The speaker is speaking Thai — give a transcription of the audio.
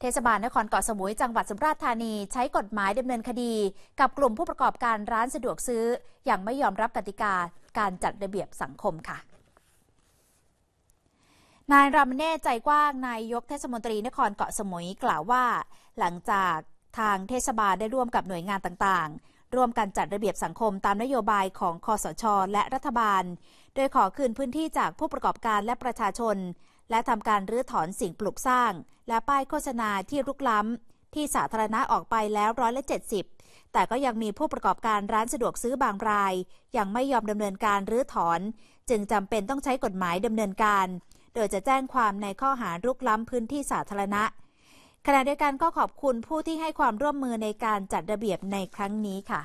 เทศบาลนครเกาะสมุยจังหวัดสุราษฎร์ธานีใช้กฎหมายดำเนินคดี กับกลุ่มผู้ประกอบการร้านสะดวกซื้อ อย่างไม่ยอมรับกติกาการจัดระเบียบสังคมค่ะ นายรามเน่ใจกว้างนายยกเทศมนตรีนครเกาะสมุยกล่าวว่า หลังจากทางเทศบาลได้ร่วมกับหน่วยงานต่างๆร่วมกันจัดระเบียบสังคม ตามนโยบายของคอสช และรัฐบาล โดยขอคืนพื้นที่จากผู้ประกอบการและประชาชนและทำการรื้อถอนสิ่งปลูกสร้าง และป้ายโฆษณาที่รุกล้ำที่สาธารณะออกไปแล้วร้อยละ 70 แต่ก็ยังมีผู้ประกอบการร้านสะดวกซื้อบางราย ยังไม่ยอมดำเนินการรื้อถอน จึงจำเป็นต้องใช้กฎหมายดำเนินการ โดยจะแจ้งความในข้อหารุกล้ำพื้นที่สาธารณะ ขณะเดียวกันก็ขอบคุณผู้ที่ให้ความร่วมมือในการจัดระเบียบในครั้งนี้ค่ะ